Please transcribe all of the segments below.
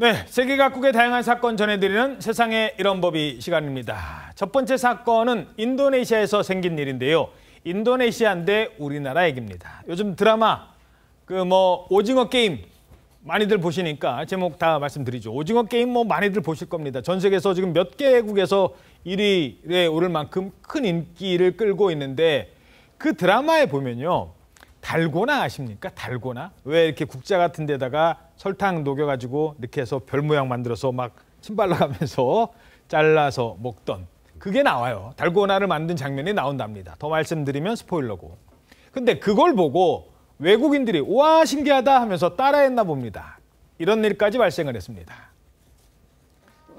네, 세계 각국의 다양한 사건 전해드리는 세상의 이런 법이 시간입니다. 첫 번째 사건은 인도네시아에서 생긴 일인데요. 인도네시아인데 우리나라 얘기입니다. 요즘 드라마, 그 뭐 오징어 게임 많이들 보시니까 제목 다 말씀드리죠. 오징어 게임 뭐 많이들 보실 겁니다. 전 세계에서 지금 몇 개국에서 1위에 오를 만큼 큰 인기를 끌고 있는데 그 드라마에 보면요. 달고나 아십니까? 달고나 왜 이렇게 국자 같은 데다가 설탕 녹여가지고 이렇게 해서 별 모양 만들어서 막 침발라가면서 잘라서 먹던 그게 나와요. 달고나를 만든 장면이 나온답니다. 더 말씀드리면 스포일러고. 근데 그걸 보고 외국인들이 와 신기하다 하면서 따라했나 봅니다. 이런 일까지 발생을 했습니다.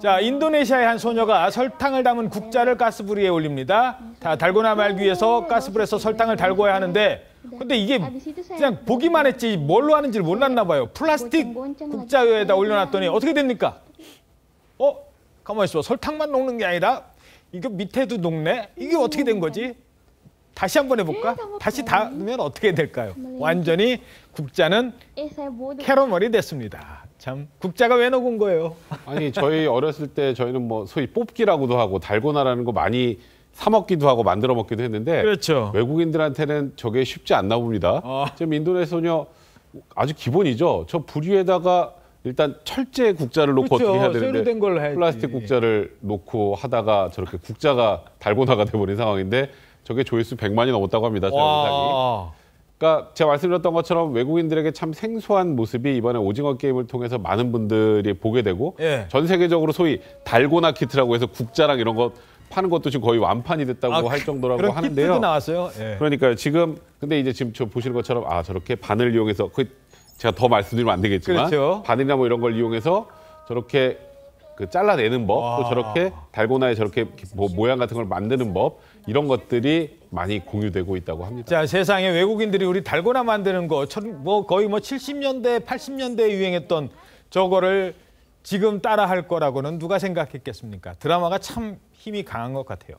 자, 인도네시아의 한 소녀가 설탕을 담은 국자를 가스불 위에 올립니다. 다 달고나 말기 위해서 가스불에서 설탕을 달궈야 하는데 네. 근데 이게 아, 그냥 보기만 네. 했지 뭘로 하는지를 몰랐나 봐요. 네. 플라스틱 뭐 뭐 국자에다 올려놨더니 어떻게 됩니까? 어? 가만히 있어. 설탕만 녹는 게 아니라 이거 밑에도 녹네? 이게 음, 어떻게 된 음, 거지? 음. 다시 한번 해볼까? 다시 닿으면 어떻게 될까요? 완전히 국자는 캐러머리 됐습니다. 참 국자가 왜 녹은 거예요? 아니 저희 어렸을 때 저희는 뭐 소위 뽑기라고도 하고 달고나라는 거 많이 사 먹기도 하고 만들어 먹기도 했는데 그렇죠. 외국인들한테는 저게 쉽지 않나 봅니다. 어. 지금 인도네소녀 아주 기본이죠. 저 불위에다가 일단 철제 국자를 놓고 그렇죠. 어떻게 해야 되는데 플라스틱 국자를 놓고 하다가 저렇게 국자가 달고나가 돼버린 상황인데 저게 조회수 100만이 넘었다고 합니다. 저 영상이. 그러니까 제가 말씀드렸던 것처럼 외국인들에게 참 생소한 모습이 이번에 오징어 게임을 통해서 많은 분들이 보게 되고 예. 전 세계적으로 소위 달고나 키트라고 해서 국자랑 이런 것 파는 것도 지금 거의 완판이 됐다고 아, 할 그, 정도라고 그런 하는데요. 나왔어요. 예. 그러니까 지금 근데 이제 지금 저 보시는 것처럼 아 저렇게 바늘 이용해서 그 제가 더 말씀드리면 안 되겠지만 그렇죠. 바늘이나 뭐 이런 걸 이용해서 저렇게 그 잘라내는 법, 또 아. 저렇게 달고나에 저렇게 뭐 모양 같은 걸 만드는 법 이런 것들이 많이 공유되고 있다고 합니다. 자, 세상에 외국인들이 우리 달고나 만드는 거, 뭐 거의 뭐 70년대, 80년대에 유행했던 저거를 지금 따라 할 거라고는 누가 생각했겠습니까? 드라마가 참 힘이 강한 것 같아요.